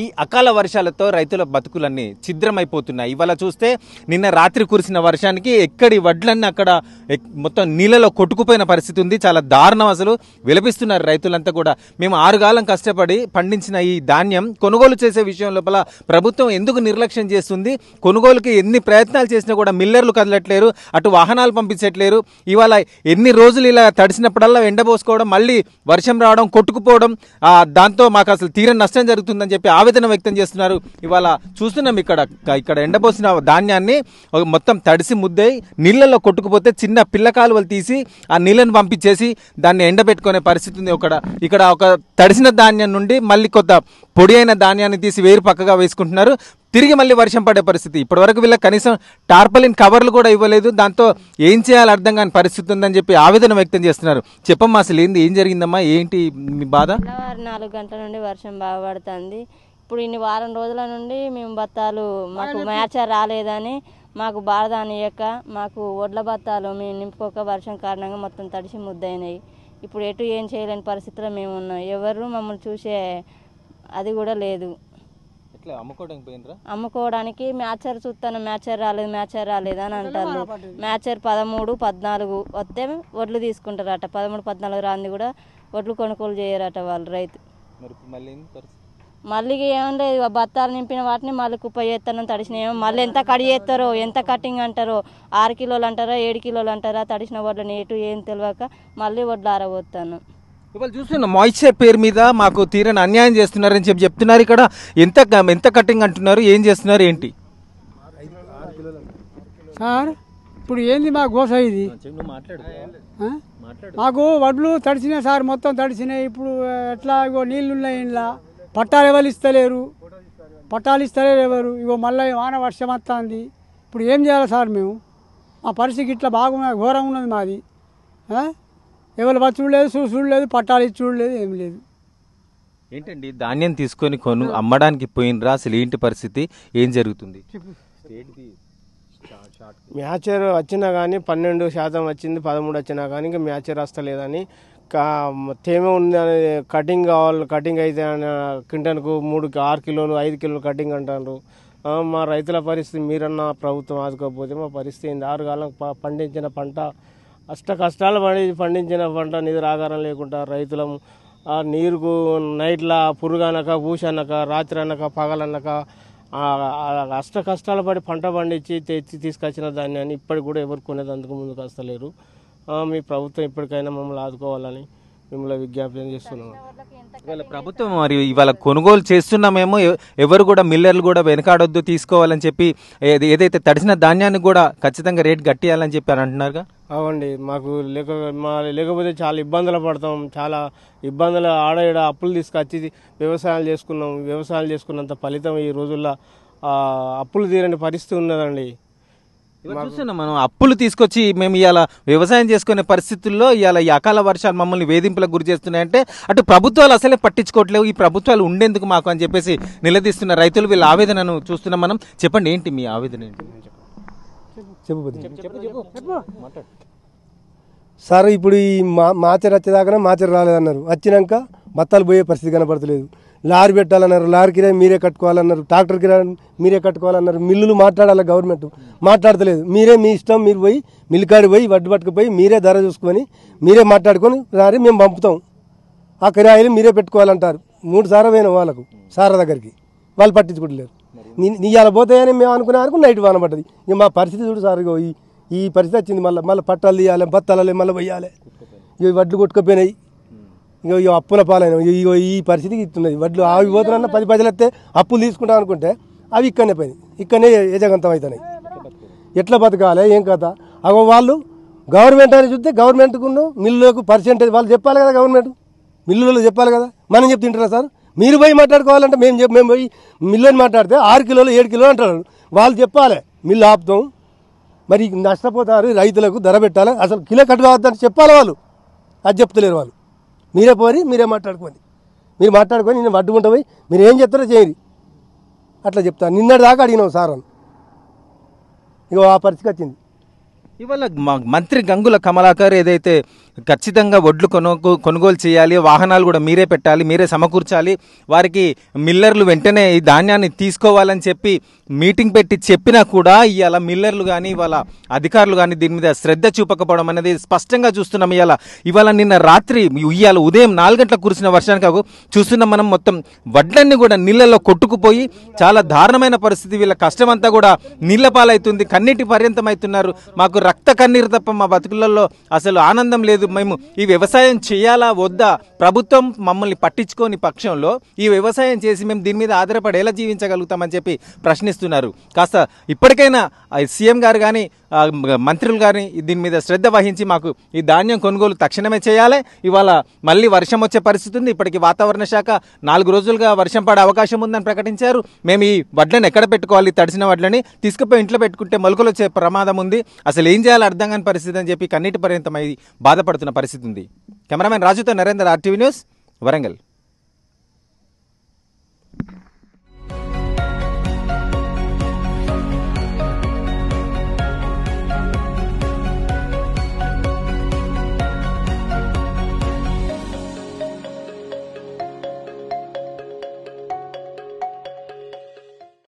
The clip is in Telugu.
ఈ అకాల వర్షాలతో రైతుల బతుకులన్నీ ఛిద్రమైపోతున్నాయి ఇవాళ చూస్తే నిన్న రాత్రి కురిసిన వర్షానికి ఎక్కడి వడ్లన్నీ అక్కడ మొత్తం నీళ్ళలో కొట్టుకుపోయిన పరిస్థితి ఉంది చాలా దారుణం అసలు విలపిస్తున్నారు రైతులంతా కూడా మేము ఆరుగాలం కష్టపడి పండించిన ఈ ధాన్యం కొనుగోలు చేసే విషయం లోపల ప్రభుత్వం ఎందుకు నిర్లక్ష్యం చేస్తుంది కొనుగోలుకి ఎన్ని ప్రయత్నాలు చేసినా కూడా మిల్లర్లు కదలట్లేరు అటు వాహనాలు పంపించట్లేరు ఇవాళ ఎన్ని రోజులు ఇలా తడిసినప్పుడల్లా ఎండబోసుకోవడం మళ్ళీ వర్షం రావడం కొట్టుకుపోవడం దాంతో మాకు అసలు తీరం నష్టం జరుగుతుందని చెప్పి ఆవేదన వ్యక్తం చేస్తున్నారు ఇవాళ చూస్తున్నాం ఇక్కడ ఇక్కడ ఎండబోసిన ధాన్యాన్ని మొత్తం తడిసి ముద్దై నీళ్ళల్లో కొట్టుకుపోతే చిన్న పిల్ల కాలువలు తీసి ఆ నీళ్ళని పంపించేసి దాన్ని ఎండబెట్టుకునే పరిస్థితి ఉంది ఒకడ ఇక్కడ ఒక తడిసిన ధాన్యం నుండి మళ్ళీ కొత్త పొడి అయిన ధాన్యాన్ని తీసి వేరు పక్కగా వేసుకుంటున్నారు తిరిగి మళ్ళీ వర్షం పడే పరిస్థితి ఇప్పటివరకు వీళ్ళ కనీసం టార్పలిన్ కవర్లు కూడా ఇవ్వలేదు దాంతో ఏం చేయాలి అర్థం కాని పరిస్థితి ఉందని చెప్పి ఆవేదన వ్యక్తం చేస్తున్నారు చెప్పమ్మా అసలు ఏంది ఏం జరిగిందమ్మా ఏంటి మీ బాధ నాలుగు గంటల నుండి వర్షం బాగా పడుతుంది ఇప్పుడు ఇన్ని వారం రోజుల నుండి మేము బత్తాలు మాకు మ్యాచ్ రాలేదని మాకు బాధ అనియక మాకు ఒడ్ల బత్తాలు మేము నింపుకోక వర్షం కారణంగా మొత్తం తడిసి ముద్దయినాయి ఇప్పుడు ఎటు ఏం చేయలేని పరిస్థితిలో మేము ఉన్నాం ఎవరు మమ్మల్ని చూసే అది కూడా లేదు అమ్ముకోవడానికి మ్యాచర్ చూస్తాను మ్యాచర్ రాలేదు మ్యాచర్ రాలేదు అని అంటారు మ్యాచర్ పదమూడు పద్నాలుగు వస్తే వడ్లు తీసుకుంటారట పదమూడు పద్నాలుగు రాంది కూడా వడ్లు కొనుగోలు చేయరట వాళ్ళు రైతు మళ్ళీ ఏమంటే బత్తాలు నింపిన వాటిని మళ్ళీ కుప్ప చేస్తాను తడిసినాయో మళ్ళీ ఎంత కడి చేస్తారో ఎంత కటింగ్ అంటారో ఆరు కిలోలు అంటారా ఏడు కిలోలు అంటారా తడిసిన వడ్లని ఎటు ఏం తెలియక మళ్ళీ వడ్లు ఆరబోతాను ఇవాళ చూస్తున్నా మాయిశ్చర్ పేరు మీద మాకు తీరని అన్యాయం చేస్తున్నారని చెప్పి చెప్తున్నారు ఇక్కడ ఎంత ఎంత కటింగ్ అంటున్నారు ఏం చేస్తున్నారు ఏంటి సార్ ఇప్పుడు ఏంది మా గోస ఇది మాకు వడ్లు తడిచినాయి సార్ మొత్తం తడిచినాయి ఇప్పుడు ఎట్లా నీళ్ళు ఉన్నాయి ఇంట్లో పట్టాలు ఎవరు ఇస్తలేరు పట్టాలు ఇస్తలేరు ఎవరు ఇగో మళ్ళీ వాన వర్షం వస్తుంది ఇప్పుడు ఏం చేయాలి సార్ మేము మా పరిస్థితి ఇట్లా బాగున్నా ఘోరంగా ఉన్నది మాది ఎవరు వచ్చుడు చూడలేదు చూసుడు పట్టాలు ఇచ్చి చూడలేదు ఏం లేదు ఏంటండి ధాన్యం తీసుకొని కొను అమ్మడానికి పోయినరా అసలు ఏంటి పరిస్థితి ఏం జరుగుతుంది మ్యాచర్ వచ్చినా కానీ పన్నెండు శాతం వచ్చింది పదమూడు వచ్చినా కానీ ఇంకా మ్యాచర్ వస్తలేదని తేమ ఉంది కటింగ్ కావాలి కటింగ్ అయితే క్వింటన్కు మూడు ఆరు కిలోలు ఐదు కిలోలు కటింగ్ అంటారు మా రైతుల పరిస్థితి మీరన్నా ప్రభుత్వం ఆదుకోకపోతే మా పరిస్థితి ఆరు కాలం పండించిన పంట అష్ట కష్టాలు పడి పండించిన పంట నిధుల ఆధారం లేకుండా రైతులం నీరుకు నైట్లా పురుగనక పూసనక రాత్రి అనక పగలనక అష్ట కష్టాలు పడి పంట పండించి తెచ్చి తీసుకొచ్చిన ధాన్యాన్ని ఇప్పటికి కూడా ఎవరు కొనేది అందుకు ముందుకు వస్తలేరు మీ ప్రభుత్వం ఇప్పటికైనా మమ్మల్ని ఆదుకోవాలని మిమ్మల్ని విజ్ఞాపనం చేస్తున్నాం ఇవాళ ప్రభుత్వం మరి ఇవాళ కొనుగోలు చేస్తున్నామేమో ఎవరు కూడా మిల్లర్లు కూడా వెనకాడొద్దు తీసుకోవాలని చెప్పి ఏదైతే తడిసిన ధాన్యాన్ని కూడా ఖచ్చితంగా రేట్ గట్టియాలని చెప్పి అని అంటున్నారుగా అవండి మాకు లేక మా లేకపోతే చాలా ఇబ్బందులు పడతాం చాలా ఇబ్బందులు ఆడ ఈడ అప్పులు తీసుకొచ్చి వ్యవసాయాలు చేసుకున్నాం వ్యవసాయాలు చేసుకున్నంత ఫలితం ఈ రోజుల్లో అప్పులు తీరని పరిస్థితి ఉన్నదండి చూస్తున్నాం మనం అప్పులు తీసుకొచ్చి మేము ఇవాళ వ్యవసాయం చేసుకునే పరిస్థితుల్లో ఇవాళ ఈ అకాల వర్షాలు మమ్మల్ని వేధింపులకు గురి చేస్తున్నాయంటే అటు ప్రభుత్వాలు అసలే పట్టించుకోవట్లేవు ఈ ప్రభుత్వాలు ఉండేందుకు మాకు అని చెప్పేసి నిలదీస్తున్న రైతులు వీళ్ళ ఆవేదనను చూస్తున్నాం మనం చెప్పండి ఏంటి మీ ఆవేదన ఏంటి చెప్పు సార్ ఇప్పుడు ఈ మా మాచర్ వచ్చేదాకా మాచర్ రాలేదన్నారు వచ్చినాక మత్తాలు పోయే పరిస్థితి కనబడతలేదు లారీ పెట్టాలన్నారు లారీ కిరాయి మీరే కట్టుకోవాలన్నారు ట్రాక్టర్ రా మీరే కట్టుకోవాలన్నారు మిల్లులు మాట్లాడాలి గవర్నమెంట్ మాట్లాడతలేదు మీరే మీ ఇష్టం మీరు పోయి మిల్లు పోయి వడ్డు పట్టుకుపోయి మీరే ధర చూసుకొని మీరే మాట్లాడుకొని రారి మేము పంపుతాం ఆ కిరాయిలు మీరే పెట్టుకోవాలంటారు మూడు సార్లు పోయిన వాళ్ళకు సార దగ్గరికి వాళ్ళు పట్టించుకోవట్లేరు నీ ఇలా పోతాయని మేము అనుకునే అనుకుని నైట్ వాన పడ్డది ఇక మా పరిస్థితి చూడు సార్ ఈ ఈ పరిస్థితి వచ్చింది మళ్ళీ మళ్ళీ పట్టాలు తీయాలి బత్తాలు మళ్ళీ పోయాలి ఇవి వడ్లు కొట్టుకుపోయినాయి ఇంకా ఇక అప్పుల పాలైన ఇగో ఈ పరిస్థితికి ఇస్తున్నది వడ్లు అవి పోతున్నా పది పైసలు వస్తే అప్పులు తీసుకుంటాం అనుకుంటే అవి ఇక్కడనే పోయినాయి ఇక్కడనే ఏజగంతం అవుతున్నాయి ఎట్లా బతకాలి ఏం కథ అగో వాళ్ళు గవర్నమెంట్ అని చూస్తే గవర్నమెంట్కు మిల్లులకు పర్సెంటేజ్ వాళ్ళు చెప్పాలి కదా గవర్నమెంట్ మిల్లులలో చెప్పాలి కదా మనం చెప్తుంటారా సార్ మీరు పోయి మాట్లాడుకోవాలంటే మేము మేము పోయి మిల్లుని మాట్లాడితే ఆరు కిలోలు ఏడు కిలోలు అంటారు వాళ్ళు చెప్పాలి మిల్లు ఆపుతాం మరి నష్టపోతారు రైతులకు ధర పెట్టాలి అసలు కిలో కట్టుకోవద్దని చెప్పాలి వాళ్ళు అది చెప్తలేరు వాళ్ళు మీరే పోరి మీరే మాట్లాడుకోండి మీరు మాట్లాడుకొని నేను అడ్డుకుంటా పోయి మీరు ఏం చెప్తారో చేయరు అట్లా చెప్తాను నిన్నటి దాకా అడిగినాం సార్ ఇక ఆ పరిస్థితి వచ్చింది ఇవాళ మంత్రి గంగుల కమలాకర్ ఏదైతే ఖచ్చితంగా వడ్లు కొనుగో కొనుగోలు చేయాలి వాహనాలు కూడా మీరే పెట్టాలి మీరే సమకూర్చాలి వారికి మిల్లర్లు వెంటనే ఈ ధాన్యాన్ని తీసుకోవాలని చెప్పి మీటింగ్ పెట్టి చెప్పినా కూడా ఇవాళ మిల్లర్లు కానీ ఇవాళ అధికారులు కానీ దీని మీద శ్రద్ధ చూపకపోవడం అనేది స్పష్టంగా చూస్తున్నాం ఇవాళ ఇవాళ నిన్న రాత్రి ఇవాళ ఉదయం నాలుగు గంటల కురిసిన వర్షానికి చూస్తున్నాం మనం మొత్తం వడ్లన్నీ కూడా నీళ్ళల్లో కొట్టుకుపోయి చాలా దారుణమైన పరిస్థితి వీళ్ళ కష్టమంతా కూడా నీళ్ళ పాలవుతుంది కన్నీటి పర్యంతం అవుతున్నారు మాకు రక్త కన్నీరు తప్ప మా బతుకులలో అసలు ఆనందం లేదు మేము ఈ వ్యవసాయం చేయాలా వద్దా ప్రభుత్వం మమ్మల్ని పట్టించుకోని పక్షంలో ఈ వ్యవసాయం చేసి మేము దీని మీద ఆధారపడి ఎలా జీవించగలుగుతామని చెప్పి ప్రశ్నిస్తున్నారు కాస్త ఇప్పటికైనా సీఎం గారు కానీ మంత్రులు కానీ దీని మీద శ్రద్ధ వహించి మాకు ఈ ధాన్యం కొనుగోలు తక్షణమే చేయాలి ఇవాళ మళ్ళీ వర్షం వచ్చే పరిస్థితి ఉంది ఇప్పటికి వాతావరణ శాఖ నాలుగు రోజులుగా వర్షం పడే అవకాశం ఉందని ప్రకటించారు మేము ఈ వడ్లను ఎక్కడ పెట్టుకోవాలి తడిసిన వడ్లని తీసుకుపోయి ఇంట్లో పెట్టుకుంటే మొలకలు వచ్చే ప్రమాదం ఉంది అసలు ఏం చేయాలి అర్థం కాని పరిస్థితి అని చెప్పి కన్నీటి పర్యంతమై బాధపడుతున్న పరిస్థితి ఉంది కెమెరామెన్ రాజుతో నరేందర్ ఆర్టీవీ న్యూస్ వరంగల్